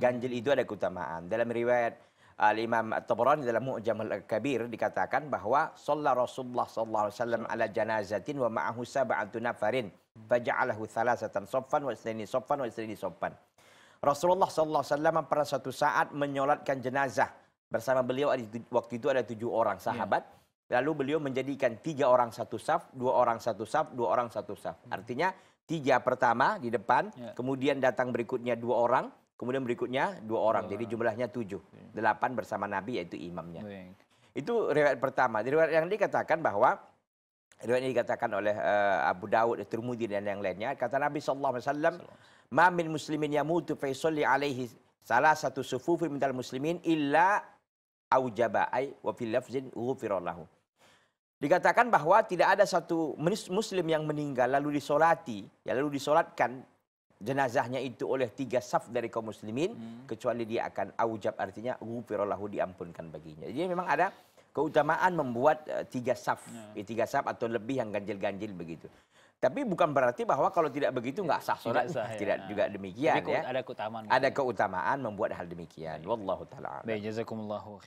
ganjil itu ada keutamaan. Dalam riwayat Al uh, Imam At-Tabrani dalam Mu'jam Al-Kabir dikatakan bahwa Sallah Rasulullah sallallahu alaihi wasallam ala janazatin wa ma'ahu sab'atu nafarin faja'alahu thalathatan soffan wa isnaini soffan wa isnaini soffan. Rasulullah sallallahu alaihi wasallam pada satu saat menyolatkan jenazah bersama beliau waktu itu ada tujuh orang iya. sahabat. Yeah. Lalu beliau menjadikan tiga orang satu saf, dua orang satu saf, dua orang satu saf. Hmm. Artinya tiga pertama di depan, ya. kemudian datang berikutnya dua orang, Kemudian berikutnya dua orang, jadi jumlahnya tujuh. Iya. Delapan bersama Nabi yaitu imamnya. Iya. Itu riwayat pertama. Riwayat yang dikatakan bahwa riwayat ini dikatakan oleh uh, Abu Dawud, Tirmidzi dan yang lainnya. Kata Nabi Sallallahu Alaihi Wasallam, "Mamin muslimin yamutu faisolli alaihi salah satu sufu sufufi mental muslimin illa aujaba'i wa fil lafzin ghufirallahu." Dikatakan bahwa tidak ada satu muslim yang meninggal lalu disolati, ya lalu disolatkan jenazahnya itu oleh tiga saf dari kaum muslimin hmm. kecuali dia akan aujab artinya ghufrallahu diampunkan baginya. Jadi memang ada keutamaan membuat uh, tiga saf, yeah. Ya, tiga saf atau lebih yang ganjil-ganjil begitu. Tapi bukan berarti bahwa kalau tidak begitu nggak sah sholat, tidak, sah, ya. juga demikian Jadi, ya. Ada keutamaan. Ada keutamaan membuat hal demikian. Wallahu taala. Baik, jazakumullahu